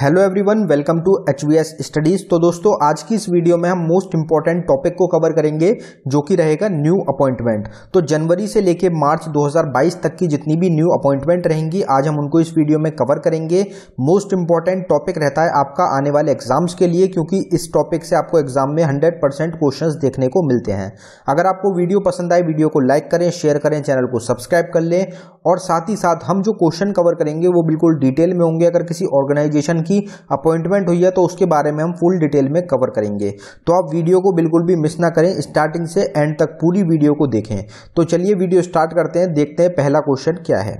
Hello everyone welcome to H V S studies तो दोस्तों आज की इस वीडियो में हम मोस्ट इंपॉर्टेंट टॉपिक को कवर करेंगे जो कि रहेगा न्यू अपॉइंटमेंट तो जनवरी से लेके मार्च 2022 तक की जितनी भी न्यू अपॉइंटमेंट रहेंगी आज हम उनको इस वीडियो में कवर करेंगे मोस्ट इंपॉर्टेंट टॉपिक रहता है आपका आने वाले एग्जाम्स के लिए क्योंकि इस टॉपिक से आपको एग्जाम में हंड्रेड क्वेश्चन देखने को मिलते हैं अगर आपको वीडियो पसंद आए वीडियो को लाइक करें शेयर करें चैनल को सब्सक्राइब कर लें और साथ ही साथ हम जो क्वेश्चन कवर करेंगे वो बिल्कुल डिटेल में होंगे अगर किसी ऑर्गेनाइजेशन की अपॉइंटमेंट हुई है तो उसके बारे में हम फुल डिटेल में कवर करेंगे तो आप वीडियो को बिल्कुल भी मिस ना करें स्टार्टिंग से एंड तक पूरी वीडियो को देखें तो चलिए वीडियो स्टार्ट करते हैं देखते हैं पहला क्वेश्चन क्या है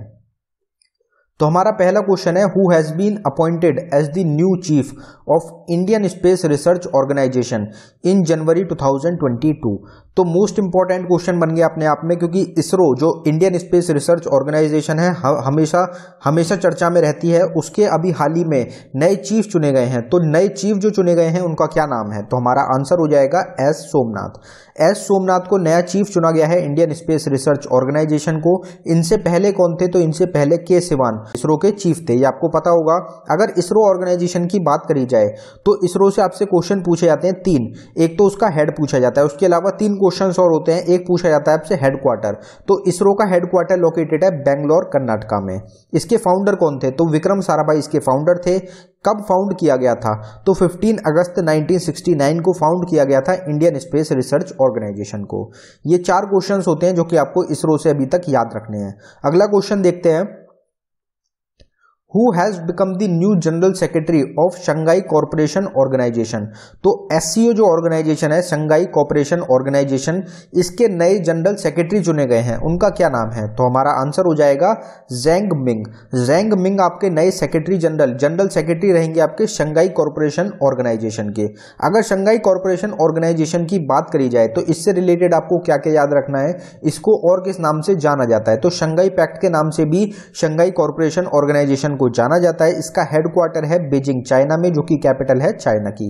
तो हमारा पहला क्वेश्चन है who has been appointed as the new chief of Indian space research organisation in January 2022 तो मोस्ट इंपॉर्टेंट क्वेश्चन बन गया अपने आप में क्योंकि इसरो जो इंडियन स्पेस रिसर्च ऑर्गेनाइजेशन है हमेशा हमेशा चर्चा में रहती है उसके अभी हाल ही में नए चीफ चुने गए हैं तो नए चीफ जो चुने गए हैं उनका क्या नाम है तो हमारा आंसर हो जाएगा एस सोमनाथ एस सोमनाथ को नया चीफ चुना गया है इंडियन स्पेस रिसर्च ऑर्गेनाइजेशन को इनसे पहले कौन थे तो इनसे पहले के सिवान इसरो के चीफ थे ये आपको पता होगा अगर इसरो ऑर्गेनाइजेशन की बात करी जाए तो इसरो से आपसे क्वेश्चन पूछे जाते हैं तीन एक तो उसका हेड पूछा जाता है उसके अलावा तीन क्वेश्चन और होते हैं एक पूछा जाता है आपसे हेडक्वार्टर तो इसरो का हेडक्वार्टर लोकेटेड है बेंगलोर कर्नाटका में इसके फाउंडर कौन थे तो विक्रम साराभाई इसके फाउंडर थे कब फाउंड किया गया था तो 15 अगस्त 1969 को फाउंड किया गया था इंडियन स्पेस रिसर्च ऑर्गेनाइजेशन को ये चार क्वेश्चन होते हैं जो कि आपको इसरो से अभी तक याद रखने हैं अगला क्वेश्चन देखते हैं who has become the new general secretary of Shanghai corporation organisation तो एस जो ऑर्गेनाइजेशन है शंघाई कॉरपोरेशन ऑर्गेनाइजेशन इसके नए जनरल सेक्रेटरी चुने गए हैं उनका क्या नाम है तो हमारा आंसर हो जाएगा जेंग मिंग जेंग मिंग आपके नए सेक्रेटरी जनरल जनरल सेक्रेटरी रहेंगे आपके शंघाई कॉरपोरेशन ऑर्गेनाइजेशन के अगर शंघाई कॉरपोरेशन ऑर्गेनाइजेशन की बात करी जाए तो इससे रिलेटेड आपको क्या क्या याद रखना है इसको और किस नाम से जाना जाता है तो शंघाई पैक्ट के नाम से भी शंघाई कॉरपोरेशन ऑर्गेनाइजेशन को को जाना जाता है इसका हेडक्वार्टर है बीजिंग चाइना में जो कि कैपिटल है चाइना की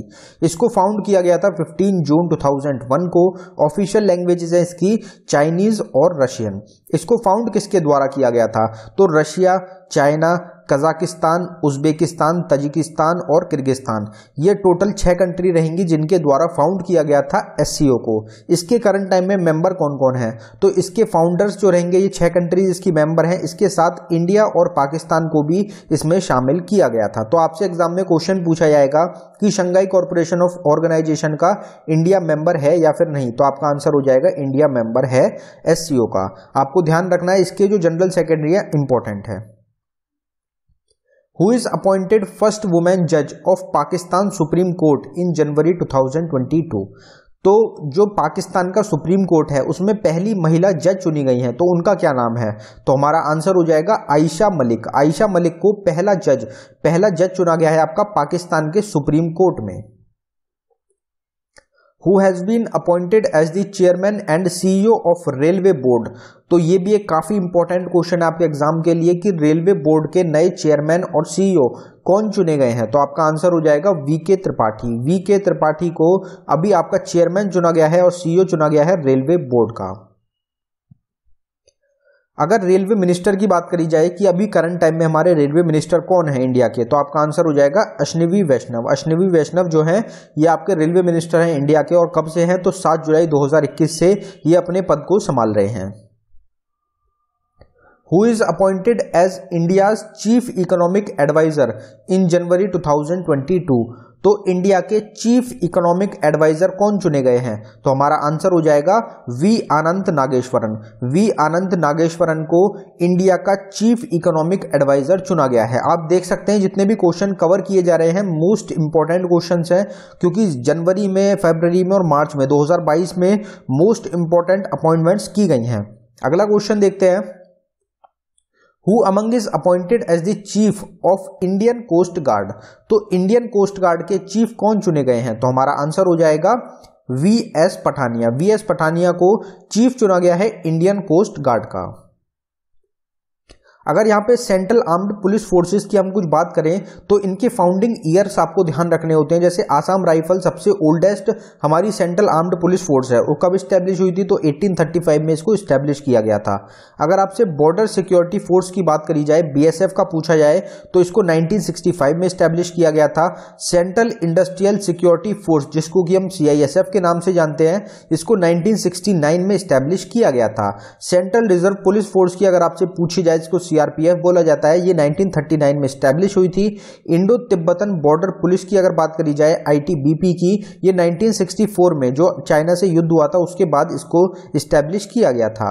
इसको फाउंड किया गया था 15 जून 2001 को ऑफिशियल लैंग्वेजेस है इसकी चाइनीज और रशियन इसको फाउंड किसके द्वारा किया गया था तो Russia China Kazakhstan Uzbekistan Tajikistan और किर्गिस्तान ये टोटल छः कंट्री रहेंगी जिनके द्वारा फाउंड किया गया था एस को इसके करंट टाइम में मेंबर कौन कौन है तो इसके फाउंडर्स जो रहेंगे ये छः कंट्रीज इसकी मेंबर हैं इसके साथ इंडिया और पाकिस्तान को भी इसमें शामिल किया गया था तो आपसे एग्जाम में क्वेश्चन पूछा जाएगा कि शंघाई कॉरपोरेशन ऑफ ऑर्गेनाइजेशन का इंडिया मेंबर है या फिर नहीं तो आपका आंसर हो जाएगा इंडिया मेंबर है एस का आपको ध्यान रखना है इसके जो जनरल सेक्रेटरी है इंपॉर्टेंट है who is appointed first women जज of Pakistan supreme court in January 2022 तो जो पाकिस्तान का सुप्रीम कोर्ट है उसमें पहली महिला जज चुनी गई हैं तो उनका क्या नाम है तो हमारा आंसर हो जाएगा आयशा मलिक आयशा मलिक को पहला जज पहला जज चुना गया है आपका पाकिस्तान के सुप्रीम कोर्ट में who has been appointed as the chairman and CEO of railway board तो ये भी एक काफ़ी इंपॉर्टेंट क्वेश्चन है आपके एग्जाम के लिए कि रेलवे बोर्ड के नए चेयरमैन और सीईओ e कौन चुने गए हैं तो आपका आंसर हो जाएगा वी के त्रिपाठी वी के त्रिपाठी को अभी आपका चेयरमैन चुना गया है और सीईओ e चुना गया है रेलवे बोर्ड का अगर रेलवे मिनिस्टर की बात करी जाए कि अभी करंट टाइम में हमारे रेलवे मिनिस्टर कौन है इंडिया के तो आपका आंसर हो जाएगा अश्नवी वैष्णव अश्नवी वैष्णव जो है ये आपके रेलवे मिनिस्टर हैं इंडिया के और कब से हैं तो 7 जुलाई 2021 से ये अपने पद को संभाल रहे हैं who is appointed as India's chief economic adviser in January two तो इंडिया के चीफ इकोनॉमिक एडवाइजर कौन चुने गए हैं तो हमारा आंसर हो जाएगा वी अनंत नागेश्वरन वी अनंत नागेश्वरन को इंडिया का चीफ इकोनॉमिक एडवाइजर चुना गया है आप देख सकते हैं जितने भी क्वेश्चन कवर किए जा रहे हैं मोस्ट इंपॉर्टेंट क्वेश्चन हैं क्योंकि जनवरी में फेबररी में और मार्च में दो में मोस्ट इंपॉर्टेंट अपॉइंटमेंट्स की गई हैं अगला क्वेश्चन देखते हैं who among is appointed as the chief of Indian coast guard तो इंडियन कोस्ट गार्ड के चीफ कौन चुने गए हैं तो हमारा आंसर हो जाएगा V S Pathania V S Pathania को चीफ चुना गया है इंडियन कोस्ट गार्ड का अगर यहाँ पे सेंट्रल आर्म्ड पुलिस फोर्सेस की हम कुछ बात करें तो इनके फाउंडिंग ईयर्स आपको ध्यान रखने होते हैं जैसे आसाम राइफल सबसे ओल्डेस्ट हमारी सेंट्रल आर्म्ड पुलिस फोर्स है वो कब स्टैब्लिश हुई थी तो 1835 में इसको स्टैब्लिश किया गया था अगर आपसे बॉर्डर सिक्योरिटी फोर्स की बात करी जाए बी का पूछा जाए तो इसको नाइनटीन में स्टैब्लिश किया गया था सेंट्रल इंडस्ट्रियल सिक्योरिटी फोर्स जिसको कि हम सी के नाम से जानते हैं इसको नाइनटीन में स्टैब्लिश किया गया था सेंट्रल रिजर्व पुलिस फोर्स की अगर आपसे पूछी जाए इसको सीआरपीएफ बोला जाता है ये 1939 में स्टैब्लिश हुई थी इंडो तिब्बतन बॉर्डर पुलिस की अगर बात करी जाए आईटीबीपी की ये 1964 में जो चाइना से युद्ध हुआ था उसके बाद इसको स्टैब्लिश किया गया था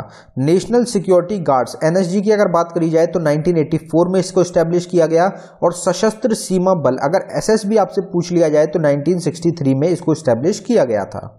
नेशनल सिक्योरिटी गार्ड्स एनएसजी की अगर बात करी जाए तो नाइनटीन में इसको स्टैब्लिश किया गया और सशस्त्र सीमा बल अगर एस आपसे पूछ लिया जाए तो नाइनटीन में इसको स्टैब्लिश किया गया था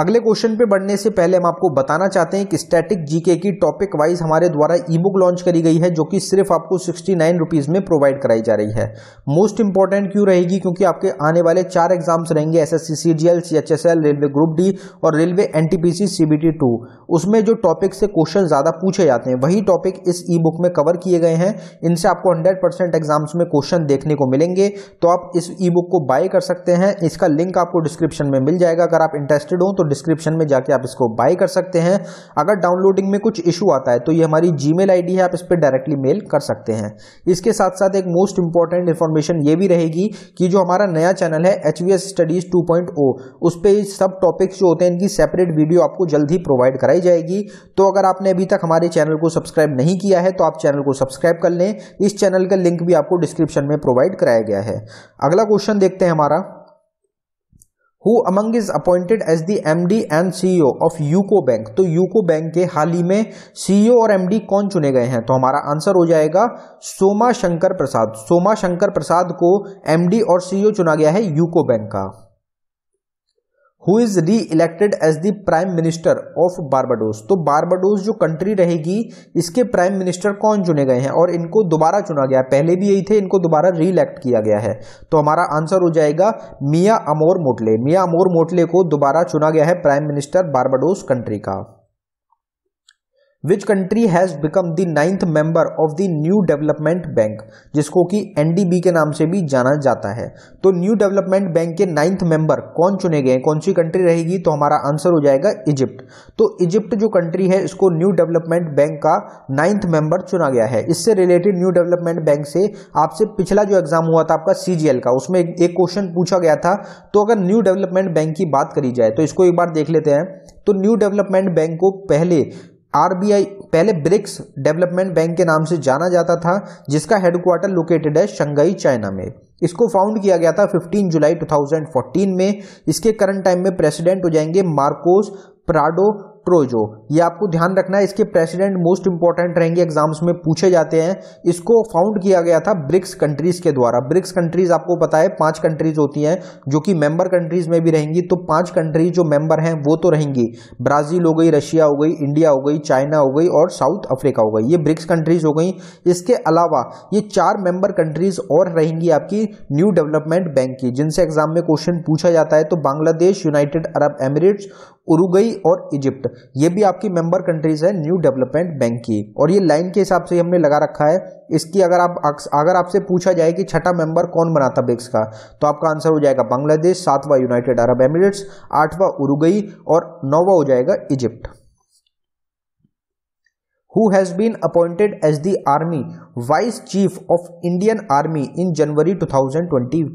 अगले क्वेश्चन पे बढ़ने से पहले हम आपको बताना चाहते हैं कि स्टैटिक जीके की टॉपिक वाइज हमारे द्वारा ई बुक लॉन्च करी गई है जो कि सिर्फ आपको सिक्सटी नाइन रुपीज़ में प्रोवाइड कराई जा रही है मोस्ट इंपॉर्टेंट क्यों रहेगी क्योंकि आपके आने वाले चार एग्जाम्स रहेंगे S S C C G L C H S L railway group D और railway N T P C too उसमें जो टॉपिक से क्वेश्चन ज़्यादा पूछे जाते हैं वही टॉपिक इस ई बुक में कवर किए गए हैं इनसे आपको हंड्रेड परसेंट एग्जाम्स में क्वेश्चन देखने को मिलेंगे तो आप इस ई बुक को बाय कर सकते हैं इसका लिंक आपको डिस्क्रिप्शन में मिल जाएगा अगर आप इंटरेस्टेड हो तो तो डिस्क्रिप्शन में जाके आप इसको बाय कर सकते हैं अगर डाउनलोडिंग में कुछ इशू आता है तो ये हमारी जी मेल है आप इस पर डायरेक्टली मेल कर सकते हैं इसके साथ साथ एक मोस्ट इंपॉर्टेंट इन्फॉर्मेशन ये भी रहेगी कि जो हमारा नया चैनल है एच स्टडीज टू उस पर सब टॉपिक्स जो होते हैं इनकी सेपरेट वीडियो आपको जल्द ही प्रोवाइड कराई जाएगी तो अगर आपने अभी तक हमारे चैनल को सब्सक्राइब नहीं किया है तो आप चैनल को सब्सक्राइब कर लें इस चैनल का लिंक भी आपको डिस्क्रिप्शन में प्रोवाइड कराया गया है अगला क्वेश्चन देखते हैं हमारा who among is appointed as the M D and CEO of UCO bank तो यूको बैंक के हाल ही में सीईओ e और डी कौन चुने गए हैं तो हमारा आंसर हो जाएगा सोमा शंकर प्रसाद सोमा शंकर प्रसाद को डी और सीईओ e चुना गया है यूको बैंक का who is reelected as the prime minister of Barbados तो बारबाडोस जो कंट्री रहेगी इसके प्राइम मिनिस्टर कौन चुने गए हैं और इनको दोबारा चुना गया पहले भी यही थे इनको दोबारा री इलेक्ट किया गया है तो हमारा आंसर हो जाएगा मिया अमोर मोटले मिया अमोर मोटले को दोबारा चुना गया है प्राइम मिनिस्टर बारबाडोस कंट्री का which country has become the ninth member of the new development bank जिसको कि एनडीबी के नाम से भी जाना जाता है तो न्यू डेवलपमेंट बैंक के नाइन्थ मेंबर कौन चुने गए कौन सी कंट्री रहेगी तो हमारा आंसर हो जाएगा इजिप्ट तो इजिप्ट जो कंट्री है इसको न्यू डेवलपमेंट बैंक का नाइन्थ मेंबर चुना गया है इससे रिलेटेड न्यू डेवलपमेंट बैंक से आपसे पिछला जो एग्जाम हुआ था आपका सीजीएल का उसमें एक क्वेश्चन पूछा गया था तो अगर न्यू डेवलपमेंट बैंक की बात करी जाए तो इसको एक बार देख लेते हैं तो न्यू डेवलपमेंट बैंक को पहले आरबीआई पहले ब्रिक्स डेवलपमेंट बैंक के नाम से जाना जाता था जिसका हेडक्वार्टर लोकेटेड है शंघाई चाइना में इसको फाउंड किया गया था 15 जुलाई 2014 में इसके करंट टाइम में प्रेसिडेंट हो जाएंगे मार्कोस प्राडो ट्रोजो ये आपको ध्यान रखना है इसके प्रेसिडेंट मोस्ट इंपॉर्टेंट रहेंगे एग्जाम्स में पूछे जाते हैं इसको फाउंड किया गया था ब्रिक्स कंट्रीज के द्वारा ब्रिक्स कंट्रीज आपको पता है पांच कंट्रीज होती हैं जो कि मेंबर कंट्रीज में भी रहेंगी तो पांच कंट्रीज जो मेंबर हैं वो तो रहेंगी ब्राजील हो गई रशिया हो गई इंडिया हो गई चाइना हो गई और साउथ अफ्रीका हो गई ये ब्रिक्स कंट्रीज हो गई इसके अलावा ये चार मेंबर कंट्रीज और रहेंगी आपकी न्यू डेवलपमेंट बैंक की जिनसे एग्जाम में क्वेश्चन पूछा जाता है तो Bangladesh United Arab Emirates Uruguay और इजिप्ट ये भी आपकी मेंबर कंट्रीज है न्यू डेवलपमेंट बैंक की और ये लाइन के हिसाब से हमने लगा रखा है इसकी अगर आप अगर आपसे पूछा जाए कि छठा मेंबर कौन बना था ब्रिक्स का तो आपका आंसर हो जाएगा बांग्लादेश सातवां यूनाइटेड अरब एमिरेट्स आठवां उरुगई और नौवा हो जाएगा Egypt who has been appointed as the army vice chief of indian army in January 2022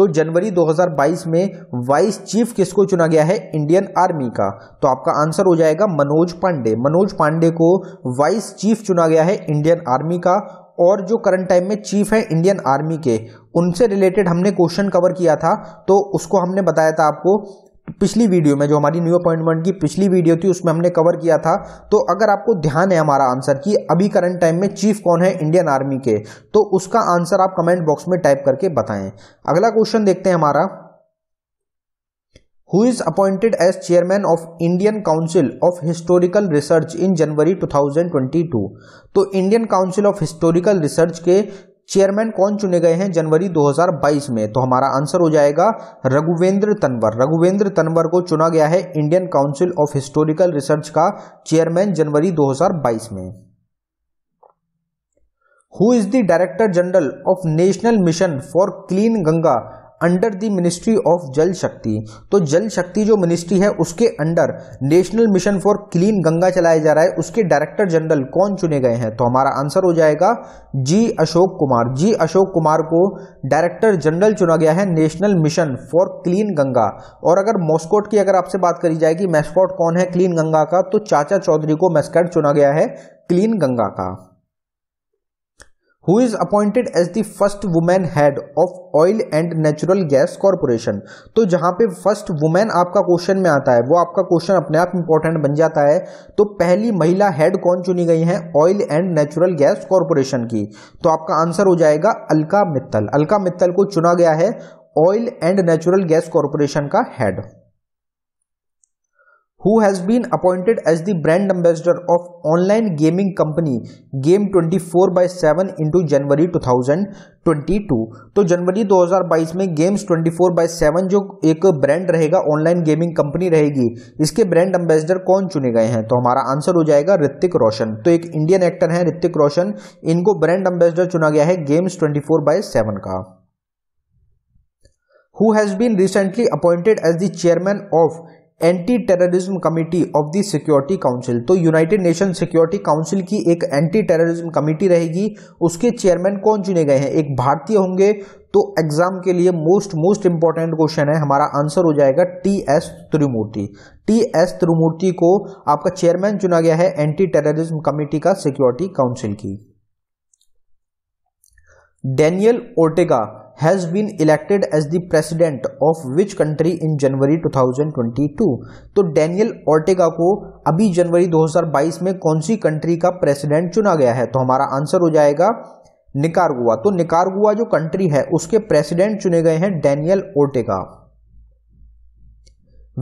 तो जनवरी 2022 में वाइस चीफ किसको चुना गया है इंडियन आर्मी का तो आपका आंसर हो जाएगा मनोज पांडे मनोज पांडे को वाइस चीफ चुना गया है इंडियन आर्मी का और जो करंट टाइम में चीफ है इंडियन आर्मी के उनसे रिलेटेड हमने क्वेश्चन कवर किया था तो उसको हमने बताया था आपको पिछली वीडियो में जो हमारी न्यू अपॉइंटमेंट की पिछली वीडियो थी उसमें हमने कवर किया था तो अगर आपको ध्यान है हमारा आंसर कि अभी करंट टाइम में चीफ कौन है इंडियन आर्मी के तो उसका आंसर आप कमेंट बॉक्स में टाइप करके बताएं अगला क्वेश्चन देखते हैं हमारा who is appointed as chairman of Indian council of historical research in January 2022 तो Indian council of historical research के चेयरमैन कौन चुने गए हैं जनवरी 2022 में तो हमारा आंसर हो जाएगा रघुवेंद्र तनवर रघुवेंद्र तनवर को चुना गया है Indian council of historical research का चेयरमैन जनवरी 2022 में who is the director general of national mission for clean Ganga under the ministry of Jal Shakti तो जल शक्ति जो मिनिस्ट्री है उसके under national mission for clean Ganga चलाया जा रहा है उसके डायरेक्टर जनरल कौन चुने गए हैं तो हमारा आंसर हो जाएगा जी अशोक कुमार जी अशोक कुमार को डायरेक्टर जनरल चुना गया है national mission for clean Ganga और अगर मॉस्कोट की अगर आपसे बात करी जाएगी मैस्कॉट कौन है क्लीन गंगा का तो चाचा चौधरी को मैस्कट चुना गया है क्लीन गंगा का who is appointed as the first women head of oil and natural gas corporation तो जहां पे फर्स्ट वुमेन आपका क्वेश्चन में आता है वो आपका क्वेश्चन अपने आप इंपॉर्टेंट बन जाता है तो पहली महिला हेड कौन चुनी गई है oil and natural gas corporation की तो आपका आंसर हो जाएगा अलका मित्तल अलका मित्तल को चुना गया है oil and natural gas corporation का head who has been appointed as the brand ambassador of online gaming company game 24 by 7 into January 2022 तो जनवरी 2022 में गेम्स 24 बाय 7 जो एक ब्रांड रहेगा ऑनलाइन गेमिंग कंपनी रहेगी इसके ब्रांड एम्बेसडर कौन चुने गए हैं तो हमारा आंसर हो जाएगा ऋतिक रोशन तो एक इंडियन एक्टर है ऋतिक रोशन इनको ब्रांड एम्बेसडर चुना गया है गेम्स 24 बाय 7 का who has been recently appointed as the chairman of anti terrorism committee of the security council तो यूनाइटेड नेशन सिक्योरिटी काउंसिल की एक एंटी टेररिज्म कमेटी रहेगी उसके चेयरमैन कौन चुने गए हैं एक भारतीय होंगे तो एग्जाम के लिए मोस्ट मोस्ट इंपॉर्टेंट क्वेश्चन है हमारा आंसर हो जाएगा T S Tirumurti T S Tirumurti को आपका चेयरमैन चुना गया है एंटी टेररिज्म कमेटी का सिक्योरिटी काउंसिल की Daniel Ortega has been elected as the president of which country in January 2022 तो डेनियल ऑर्टेगा को अभी जनवरी 2022 में कौन सी कंट्री का प्रेसिडेंट चुना गया है तो हमारा आंसर हो जाएगा निकारगुआ तो निकारगुआ जो कंट्री है उसके प्रेसिडेंट चुने गए हैं Daniel Ortega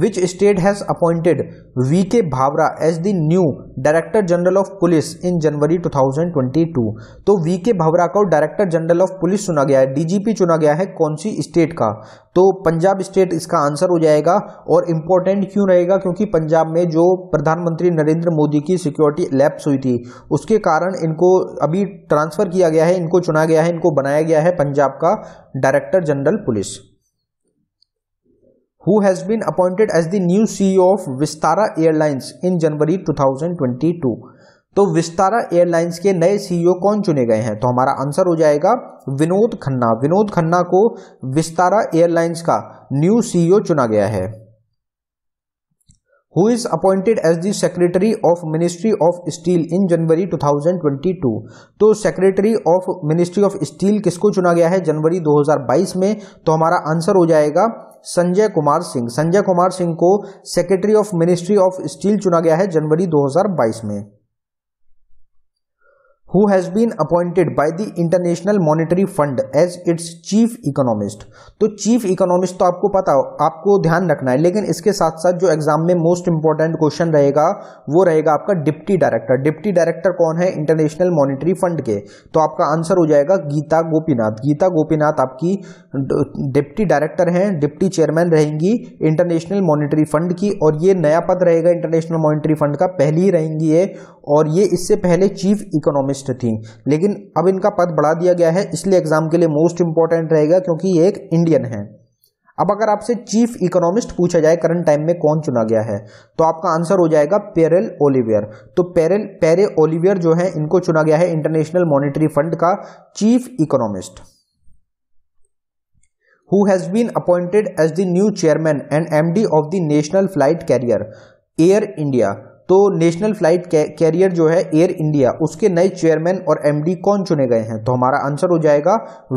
which state has appointed V K Bhavra as the new director general of police in January 2022 तो वी के भावरा को डायरेक्टर जनरल ऑफ पुलिस चुना गया है डीजीपी चुना गया है कौन सी स्टेट का तो पंजाब स्टेट इसका आंसर हो जाएगा और इम्पोर्टेंट क्यों रहेगा क्योंकि पंजाब में जो प्रधानमंत्री नरेंद्र मोदी की सिक्योरिटी लैप्स हुई थी उसके कारण इनको अभी ट्रांसफर किया गया है इनको चुना गया है इनको बनाया गया है पंजाब का director general police who has appointed as who new C appointed as of Vistara airlines in January two thousand twenty two तो विस्तारा एयरलाइंस के नए सी सीईओ e कौन चुने गए हैं तो हमारा आंसर हो जाएगा विनोद खन्ना विनोद खन्ना को विस्तारा एयरलाइंस का न्यू सी सीईओ चुना गया है who is appointed as the secretary of ministry of steel in January 2022 तो secretary of ministry of steel किसको चुना गया है जनवरी 2022 में तो हमारा आंसर हो जाएगा संजय कुमार सिंह संजय कुमार सिंह को secretary of ministry of steel चुना गया है जनवरी 2022 में who has been appointed by the international monetary fund as its chief economist तो चीफ इकोनॉमिस्ट तो आपको पता हो आपको ध्यान रखना है लेकिन इसके साथ साथ जो एग्जाम में मोस्ट इंपॉर्टेंट क्वेश्चन रहेगा वो रहेगा आपका डिप्टी डायरेक्टर डिप्टी डायरेक्टर कौन है इंटरनेशनल मॉनिटरी फंड के तो आपका आंसर हो जाएगा गीता गोपीनाथ गीता गोपीनाथ आपकी डिप्टी डायरेक्टर हैं डिप्टी चेयरमैन रहेंगी इंटरनेशनल मॉनिटरी फंड की और ये नया पद रहेगा इंटरनेशनल मॉनिटरी फंड का पहली ही रहेंगी ये और ये इससे पहले चीफ इकोनॉमिस्ट मोस्ट थी लेकिन अब इनका पद बढ़ा दिया गया है इसलिए एग्जाम के लिए मोस्ट इंपॉर्टेंट रहेगा क्योंकि ये एक इंडियन है अब अगर आपसे चीफ इकोनॉमिस्ट पूछा जाए करंट टाइम में कौन चुना गया है तो आपका आंसर हो जाएगा पेरेल ओलिवियर तो पेरेल पेरे ओलिवियर जो है इनको चुना गया है इंटरनेशनल मॉनिटरी फंड का chief economist who has been appointed as the new chairman and MD of the national flight carrier Air India तो नेशनल फ्लाइट कैरियर जो है एयर इंडिया उसके नए चेयरमैन और एमडी कौन चुने गए हैं तो हमारा आंसर हो जाएगा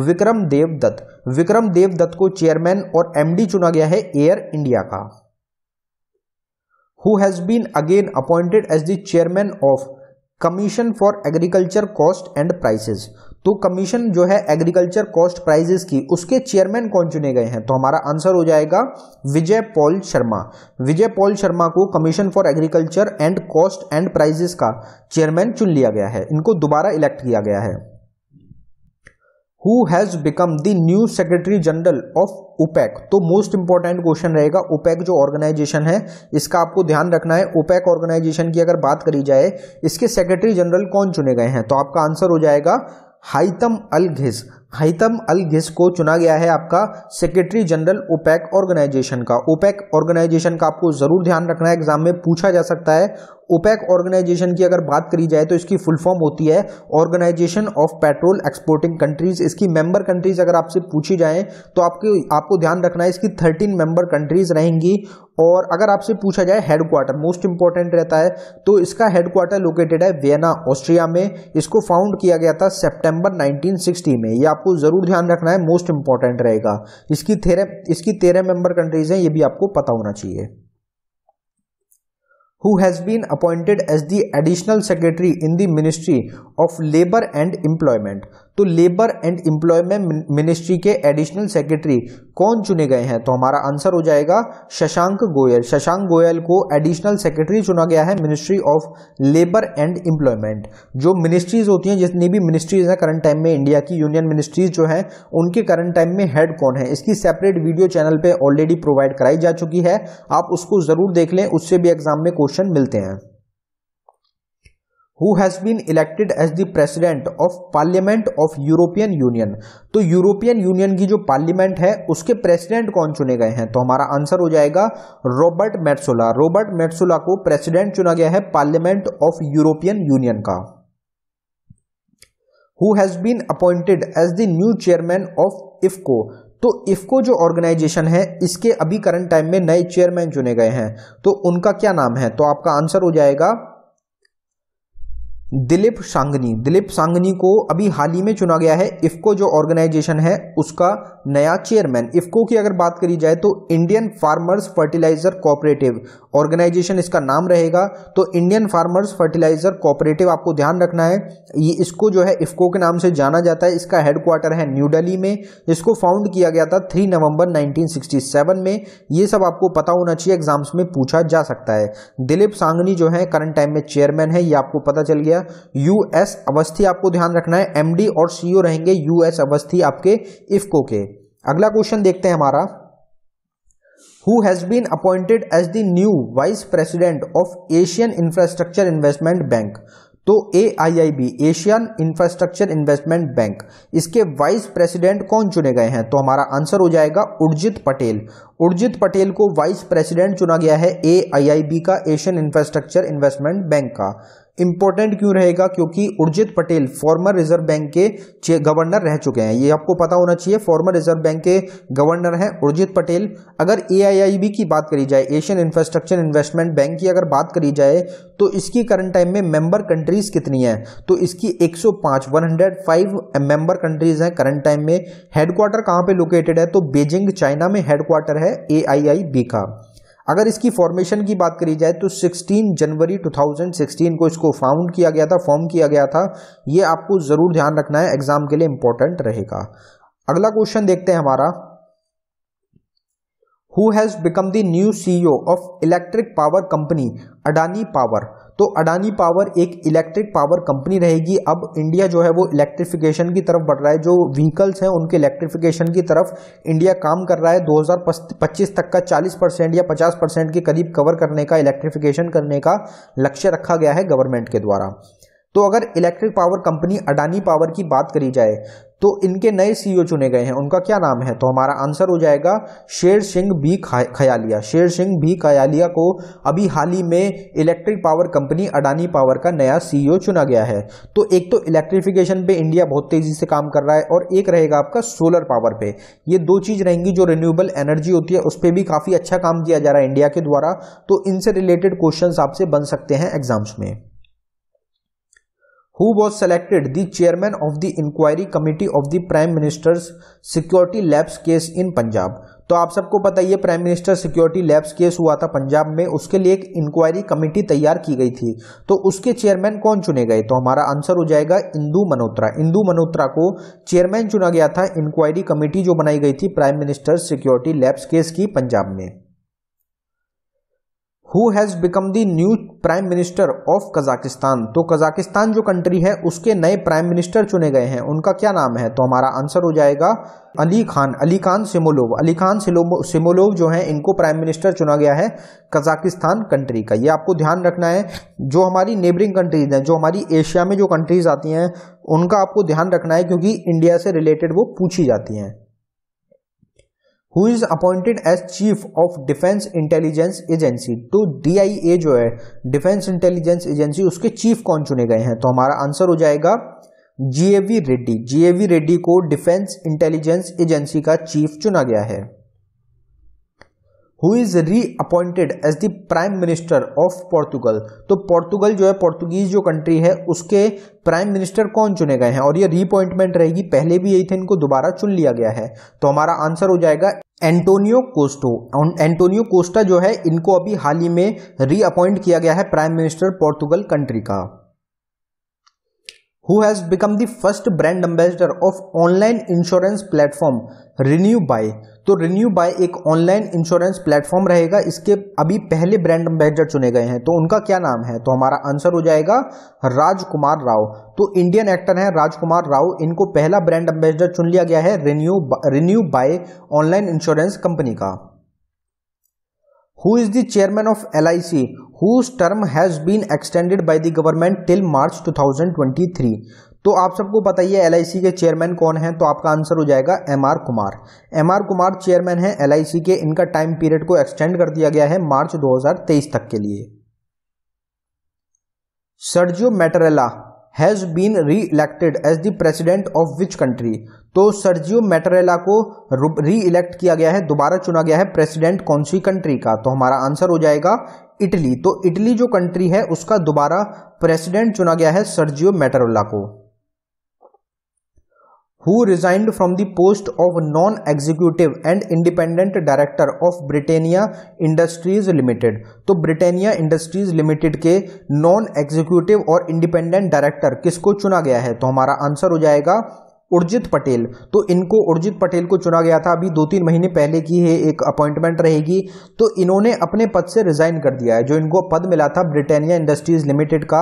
विक्रम देव दत्त विक्रम देव दत्त को चेयरमैन और एमडी चुना गया है एयर इंडिया का who has been again appointed as the chairman of commission for agriculture cost and prices तो कमीशन जो है एग्रीकल्चर कॉस्ट प्राइजेस की उसके चेयरमैन कौन चुने गए हैं तो हमारा आंसर हो जाएगा विजय पॉल शर्मा विजय पॉल शर्मा को commission for agriculture and cost and prices का चेयरमैन चुन लिया गया है इनको दोबारा इलेक्ट किया गया है who has become the new secretary general of OPEC तो मोस्ट इंपॉर्टेंट क्वेश्चन रहेगा ओपेक जो ऑर्गेनाइजेशन है इसका आपको ध्यान रखना है ओपेक ऑर्गेनाइजेशन की अगर बात करी जाए इसके सेक्रेटरी जनरल कौन चुने गए हैं तो आपका आंसर हो जाएगा हाइतम अल घिस हाइतम अल घिस को चुना गया है आपका सेक्रेटरी जनरल ओपेक ऑर्गेनाइजेशन का ओपेक ऑर्गेनाइजेशन का आपको ज़रूर ध्यान रखना है एग्जाम में पूछा जा सकता है ओपेक ऑर्गेनाइजेशन की अगर बात करी जाए तो इसकी फुल फॉर्म होती है organisation of petrol exporting countries इसकी मेंबर कंट्रीज अगर आपसे पूछी जाए तो आपके आपको ध्यान रखना है इसकी थर्टीन मेंबर कंट्रीज रहेंगी और अगर आपसे पूछा जाए हेडक्वार्टर मोस्ट इंपॉर्टेंट रहता है तो इसका हेडक्वार्टर लोकेटेड है वियना ऑस्ट्रिया में इसको फाउंड किया गया था सितंबर 1960 में ये आपको ज़रूर ध्यान रखना है मोस्ट इंपॉर्टेंट रहेगा इसकी तेरह इसकी तेरह मेंबर कंट्रीज हैं ये भी आपको पता होना चाहिए who has been appointed as the additional secretary in the ministry of labor and employment तो लेबर एंड एम्प्लॉयमेंट मिनिस्ट्री के एडिशनल सेक्रेटरी कौन चुने गए हैं तो हमारा आंसर हो जाएगा शशांक गोयल शशांक गोयल को एडिशनल सेक्रेटरी चुना गया है ministry of labour and employment जो मिनिस्ट्रीज होती हैं जितनी भी मिनिस्ट्रीज हैं करंट टाइम में इंडिया की यूनियन मिनिस्ट्रीज जो हैं उनके करंट टाइम में हेड कौन है इसकी सेपरेट वीडियो चैनल पर ऑलरेडी प्रोवाइड कराई जा चुकी है आप उसको ज़रूर देख लें उससे भी एग्जाम में क्वेश्चन मिलते हैं who has been elected as the president of parliament of European union तो यूरोपियन यूनियन की जो पार्लियामेंट है उसके प्रेसिडेंट कौन चुने गए हैं तो हमारा आंसर हो जाएगा रॉबर्ट मेटसोला रॉबर्ट मेट्सोला को प्रेसिडेंट चुना गया है पार्लियामेंट ऑफ यूरोपियन यूनियन का who has been appointed as the new chairman of IFFCO तो इफको जो ऑर्गेनाइजेशन है इसके अभी करंट टाइम में नए चेयरमैन चुने गए हैं तो उनका क्या नाम है तो आपका आंसर हो जाएगा दिलीप सांगनी दिलीप सांगनी को अभी हाल ही में चुना गया है इफ्को जो ऑर्गेनाइजेशन है उसका नया चेयरमैन इफ्को की अगर बात करी जाए तो Indian farmers fertiliser cooperative organisation इसका नाम रहेगा तो इंडियन फार्मर्स फर्टिलाइजर कोऑपरेटिव आपको ध्यान रखना है ये इसको जो है इफ्को के नाम से जाना जाता है इसका हेडक्वार्टर है न्यू डेली में इसको फाउंड किया गया था थ्री नवंबर नाइनटीन में ये सब आपको पता होना चाहिए एग्जाम्स में पूछा जा सकता है दिलीप सांगनी जो है करंट टाइम में चेयरमैन है ये आपको पता चल गया गया यूएस अवस्थी आपको ध्यान रखना है एमडी और सीईओ रहेंगे यूएस अवस्थी आपके इफको के अगला क्वेश्चन देखते हैं हमारा who has been appointed as the new vice president of Asian Infrastructure Investment Bank तो A I I B Asian Infrastructure Investment Bank इसके वाइस प्रेसिडेंट कौन चुने गए हैं तो हमारा आंसर हो जाएगा उर्जित पटेल उर्जित पटेल को वाइस प्रेसिडेंट चुना गया है ए आई आई बी का एशियन इंफ्रास्ट्रक्चर इन्वेस्टमेंट बैंक का इंपॉर्टेंट क्यों रहेगा क्योंकि Urjit Patel former Reserve Bank के गवर्नर रह चुके हैं ये आपको पता होना चाहिए फॉर्मर रिजर्व बैंक के गवर्नर हैं उर्जित पटेल अगर ए की बात करी जाए एशियन इंफ्रास्ट्रक्चर इन्वेस्टमेंट बैंक की अगर बात करी जाए तो इसकी करंट टाइम में मेंबर कंट्रीज कितनी तो है तो इसकी 105 105 मेंबर कंट्रीज हैं करंट टाइम में हेडक्वार्टर कहाँ पे लोकेटेड है तो बीजिंग चाइना में हेडक्वार्टर है ए का अगर इसकी फॉर्मेशन की बात करी जाए तो 16 जनवरी 2016 को इसको फाउंड किया गया था फॉर्म किया गया था ये आपको ज़रूर ध्यान रखना है एग्जाम के लिए इंपॉर्टेंट रहेगा अगला क्वेश्चन देखते हैं हमारा who has become the new CEO of electric power company Adani power तो अडानी पावर एक इलेक्ट्रिक पावर कंपनी रहेगी अब इंडिया जो है वो इलेक्ट्रिफिकेशन की तरफ बढ़ रहा है जो व्हीकल्स हैं उनके इलेक्ट्रिफिकेशन की तरफ इंडिया काम कर रहा है 2025 तक का 40 परसेंट या 50 परसेंट के करीब कवर करने का इलेक्ट्रिफिकेशन करने का लक्ष्य रखा गया है गवर्नमेंट के द्वारा तो अगर electric power company Adani power की बात करी जाए तो इनके नए सीईओ e चुने गए हैं उनका क्या नाम है तो हमारा आंसर हो जाएगा शेर सिंह भी खयालिया शेर सिंह भी खयालिया को अभी हाल ही में electric power company Adani power का नया सीईओ e चुना गया है तो एक तो इलेक्ट्रिफिकेशन पे इंडिया बहुत तेजी से काम कर रहा है और एक रहेगा आपका सोलर पावर पे ये दो चीज रहेंगी जो रिन्यूएबल एनर्जी होती है उस पर भी काफी अच्छा काम किया जा रहा है इंडिया के द्वारा तो इनसे रिलेटेड क्वेश्चन आपसे बन सकते हैं एग्जाम्स में who was selected the chairman of the inquiry committee of the prime minister's security lapse case in punjab तो आप सबको पता ही है prime minister security lapse case हुआ था पंजाब में उसके लिए एक इंक्वायरी कमेटी तैयार की गई थी तो उसके चेयरमैन कौन चुने गए तो हमारा आंसर हो जाएगा इंदू मनोत्रा इंदू मनोत्रा को चेयरमैन चुना गया था इंक्वायरी कमेटी जो बनाई गई थी prime minister security lapse case की पंजाब में who has become the new prime minister of Kazakhstan तो कजाकिस्तान जो कंट्री है उसके नए प्राइम मिनिस्टर चुने गए हैं उनका क्या नाम है तो हमारा आंसर हो जाएगा अली खान अली खान सिमोलोव अली खान सिमोलोव जो है इनको प्राइम मिनिस्टर चुना गया है कजाकिस्तान कंट्री का ये आपको ध्यान रखना है जो हमारी नेबरिंग कंट्रीज हैं जो हमारी एशिया में जो कंट्रीज आती हैं उनका आपको ध्यान रखना है क्योंकि इंडिया से रिलेटेड वो पूछी जाती हैं who is appointed as chief of Defence intelligence Agency तो डीआईए जो है डिफेंस इंटेलिजेंस एजेंसी उसके चीफ कौन चुने गए हैं तो हमारा आंसर हो जाएगा जीएवी रेड्डी जीएवी रेड्डी को डिफेंस इंटेलिजेंस एजेंसी का चीफ चुना गया है who is reappointed as the prime minister of Portugal तो पोर्तुगल जो है पोर्तुगीज जो कंट्री है उसके प्राइम मिनिस्टर कौन चुने गए हैं और ये रीअपॉइंटमेंट रहेगी पहले भी यही थे इनको दोबारा चुन लिया गया है तो हमारा आंसर हो जाएगा एंटोनियो कोस्टो एंटोनियो कोस्टा जो है इनको अभी हाल ही में रीअपॉइंट किया गया है प्राइम मिनिस्टर पोर्तुगल कंट्री का who has become the first brand ambassador of online insurance platform renew buy तो रिन्यू बाय एक ऑनलाइन इंश्योरेंस प्लेटफॉर्म रहेगा इसके अभी पहले ब्रांड एम्बेसडर चुने गए हैं तो उनका क्या नाम है तो हमारा आंसर हो जाएगा राजकुमार राव तो इंडियन एक्टर हैं राजकुमार राव इनको पहला ब्रांड एम्बेसडर चुन लिया गया है renew renew buy online insurance company का who is the chairman of L I C whose term has been extended by the government till March 2023 तो आप सबको बताइए एल के चेयरमैन कौन हैं तो आपका आंसर हो जाएगा M R Kumar M R Kumar chairman हैं एल के इनका टाइम पीरियड को एक्सटेंड कर दिया गया है मार्च 2023 तक के लिए Sergio Mattarella has been reelected as the president of which country तो सर्जियो मेटरेला को री इलेक्ट किया गया है दोबारा चुना गया है प्रेसिडेंट कौन सी कंट्री का तो हमारा आंसर हो जाएगा इटली तो इटली जो कंट्री है उसका दोबारा प्रेसिडेंट चुना गया है सर्जियो मेटरोला को who resigned from the post of non-executive and independent director of Britannia industries Limited तो ब्रिटेनिया इंडस्ट्रीज लिमिटेड के नॉन एग्जीक्यूटिव और इंडिपेंडेंट डायरेक्टर किसको चुना गया है तो हमारा आंसर हो जाएगा उर्जित पटेल तो इनको उर्जित पटेल को चुना गया था अभी दो तीन महीने पहले की है एक अपॉइंटमेंट रहेगी तो इन्होंने अपने पद से रिजाइन कर दिया है जो इनको पद मिला था ब्रिटेनिया इंडस्ट्रीज लिमिटेड का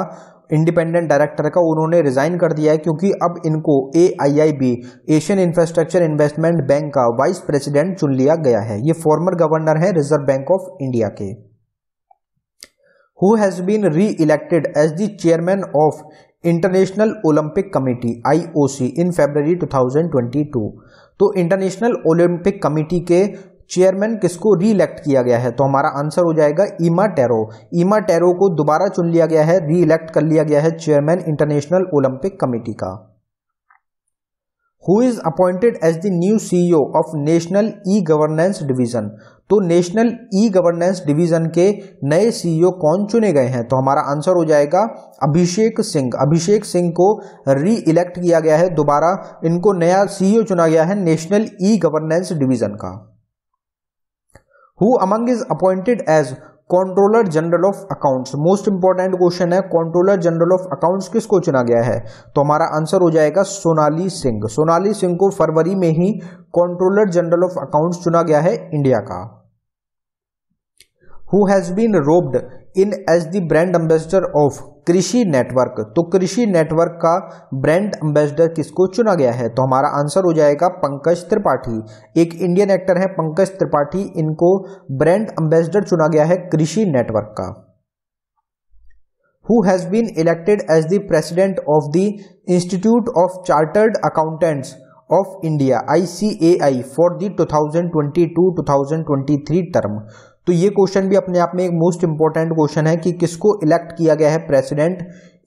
इंडिपेंडेंट डायरेक्टर का उन्होंने रिजाइन कर दिया है क्योंकि अब इनको A I I B Asian Infrastructure Investment Bank का वाइस प्रेसिडेंट चुन लिया गया है ये फॉर्मर गवर्नर है रिजर्व बैंक ऑफ इंडिया के who has been reelected as the chairman of International Olympic Committee IOC in February 2022 तो International Olympic Committee के चेयरमैन किसको रीइलेक्ट किया गया है तो हमारा आंसर हो जाएगा ईमा टेरो ईमा टेरो को दोबारा चुन लिया गया है रीइलेक्ट कर लिया गया है चेयरमैन इंटरनेशनल ओलंपिक कमेटी का who is appointed as the new CEO of National e Governance Division तो नेशनल ई गवर्नेंस डिवीजन के नए सीईओ e कौन चुने गए हैं तो हमारा आंसर हो जाएगा अभिषेक सिंह अभिषेक सिंह को री इलेक्ट किया गया है दोबारा इनको नया सीईओ e चुना गया है नेशनल ई गवर्नेंस डिवीजन का who among is appointed as Controller General of Accounts most important question है कंट्रोलर जनरल ऑफ अकाउंट्स किसको चुना गया है तो हमारा आंसर हो जाएगा सोनाली सिंह सोनाली सिंह को फरवरी में ही कंट्रोलर जनरल ऑफ अकाउंट्स चुना गया है इंडिया का who has been roped in as the brand ambassador of Krishi network तो कृषि नेटवर्क का ब्रांड एम्बेसडर किसको चुना गया है तो हमारा आंसर हो जाएगा पंकज त्रिपाठी एक इंडियन एक्टर है पंकज त्रिपाठी इनको ब्रांड एम्बेसडर चुना गया है कृषि नेटवर्क का who has been elected as the president of the Institute of Chartered Accountants of India I C A I for the two thousand twenty two two thousand twenty three term तो ये question भी अपने आप में एक most important question है कि किसको इलेक्ट किया गया है president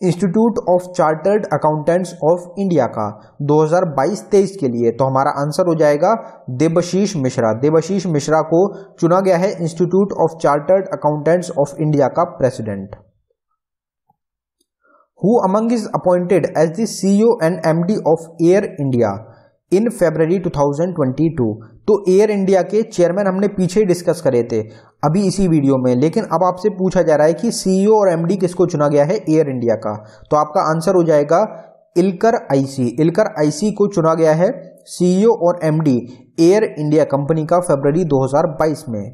Institute of Chartered Accountants of India का 2022-23 के लिए तो हमारा आंसर हो जाएगा देबशीष मिश्रा देबशीष मिश्रा को चुना गया है Institute of Chartered Accountants of India का president who among is appointed as the O and MD of Air India in February 2022 तो एयर इंडिया के चेयरमैन हमने पीछे डिस्कस करे थे अभी इसी वीडियो में लेकिन अब आपसे पूछा जा रहा है कि सीईओ e और एमडी किसको चुना गया है एयर इंडिया का तो आपका आंसर हो जाएगा इलकर आईसी इलकर आईसी को चुना गया है सीईओ e और एमडी एयर इंडिया कंपनी का फरवरी 2022 में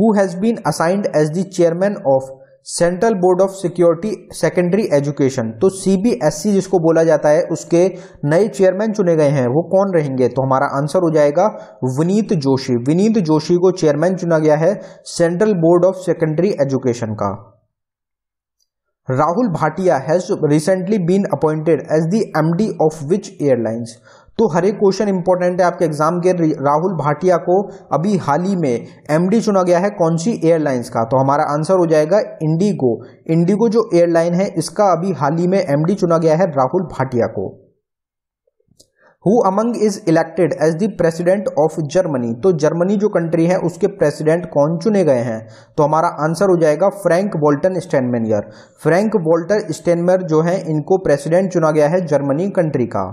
who has been assigned as the chairman of Central Board of Security Secondary Education तो सीबीएसई e जिसको बोला जाता है उसके नए चेयरमैन चुने गए हैं वो कौन रहेंगे तो हमारा आंसर हो जाएगा विनीत जोशी विनीत जोशी को चेयरमैन चुना गया है Central Board of Secondary Education का Rahul Bhatia has recently been appointed as the MD of which airlines तो हर एक क्वेश्चन इंपॉर्टेंट है आपके एग्जाम के राहुल भाटिया को अभी हाल ही में एमडी चुना गया है कौन सी एयरलाइंस का तो हमारा आंसर हो जाएगा इंडिगो इंडिगो जो एयरलाइन है इसका अभी हाल ही में एमडी चुना गया है राहुल भाटिया को who among is elected as the president of Germany तो जर्मनी जो कंट्री है उसके प्रेसिडेंट कौन चुने गए हैं तो हमारा आंसर हो जाएगा Frank Walter Steinmeier Frank Walter Steinmeier जो है इनको प्रेसिडेंट चुना गया है जर्मनी कंट्री का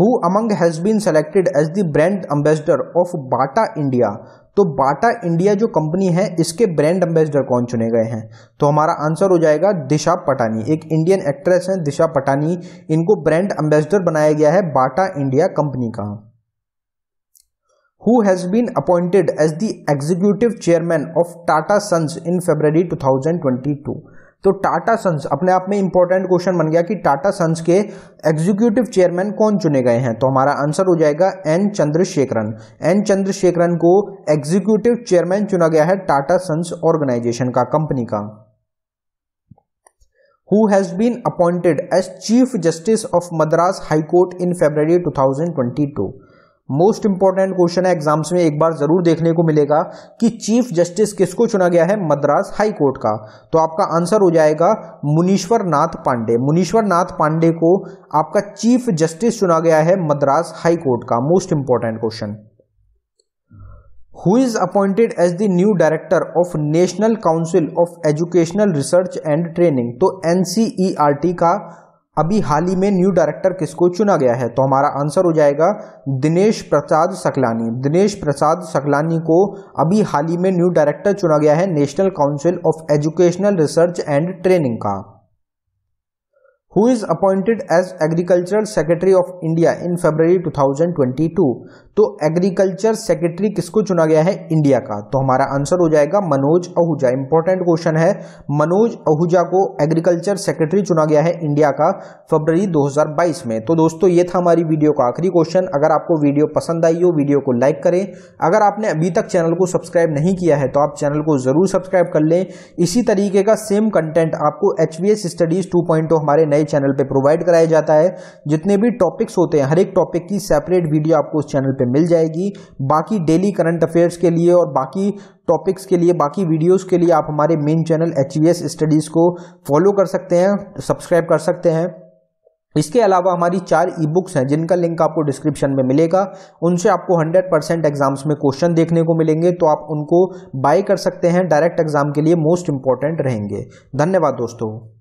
who among has been selected as the brand ambassador of Bata India तो बाटा इंडिया जो कंपनी है इसके ब्रांड एम्बेसडर कौन चुने गए हैं तो हमारा आंसर हो जाएगा दिशा पटानी एक इंडियन एक्ट्रेस हैं दिशा पटानी इनको ब्रांड एम्बेसडर बनाया गया है बाटा इंडिया कंपनी का who has been appointed as the executive chairman of Tata Sons in February 2022. तो टाटा सन्स अपने आप में इंपॉर्टेंट क्वेश्चन बन गया कि टाटा सन्स के एग्जीक्यूटिव चेयरमैन कौन चुने गए हैं तो हमारा आंसर हो जाएगा एन चंद्रशेखरन एन चंद्रशेखरन को एग्जीक्यूटिव चेयरमैन चुना गया है टाटा सन्स ऑर्गेनाइजेशन का कंपनी का who has been appointed as Chief Justice of Madras High Court in February 2022. Most important question है एग्जाम्स में एक बार जरूर देखने को मिलेगा कि चीफ जस्टिस किसको चुना गया है मद्रास हाई कोर्ट का तो आपका आंसर हो जाएगा मुनीश्वर नाथ पांडे मुनीश्वर नाथ पांडे को आपका चीफ जस्टिस चुना गया है मद्रास हाई कोर्ट का most important question who is appointed as the new director of National Council of Educational Research and Training तो एनसीईआरटी e का अभी हाल ही में न्यू डायरेक्टर किसको चुना गया है तो हमारा आंसर हो जाएगा दिनेश प्रसाद सकलानी दिनेश प्रसाद सकलानी को अभी हाल ही में न्यू डायरेक्टर चुना गया है National Council of Educational Research and Training का who is appointed as agricultural secretary of India in February 2022 तो एग्रीकल्चर सेक्रेटरी किसको चुना गया है इंडिया का तो हमारा आंसर हो जाएगा मनोज आहूजा इंपॉर्टेंट क्वेश्चन है मनोज आहूजा को एग्रीकल्चर सेक्रेटरी चुना गया है इंडिया का फरवरी 2022 में तो दोस्तों ये था हमारी वीडियो का आखिरी क्वेश्चन अगर आपको वीडियो पसंद आई हो वीडियो को लाइक करें अगर आपने अभी तक चैनल को सब्सक्राइब नहीं किया है तो आप चैनल को जरूर सब्सक्राइब कर लें इसी तरीके का सेम कंटेंट आपको एच स्टडीज टू हमारे नए चैनल पर प्रोवाइड कराया जाता है जितने भी टॉपिक्स होते हैं हर एक टॉपिक की सेपरेट वीडियो आपको उस चैनल पर मिल जाएगी बाकी डेली करंट अफेयर्स के लिए और बाकी टॉपिक्स के लिए बाकी वीडियोस के लिए आप हमारे मेन चैनल एच स्टडीज़ को फॉलो कर सकते हैं सब्सक्राइब कर सकते हैं इसके अलावा हमारी चार ई बुक्स हैं जिनका लिंक आपको डिस्क्रिप्शन में मिलेगा उनसे आपको 100 परसेंट एग्जाम्स में क्वेश्चन देखने को मिलेंगे तो आप उनको बाय कर सकते हैं डायरेक्ट एग्जाम के लिए मोस्ट इंपॉर्टेंट रहेंगे धन्यवाद दोस्तों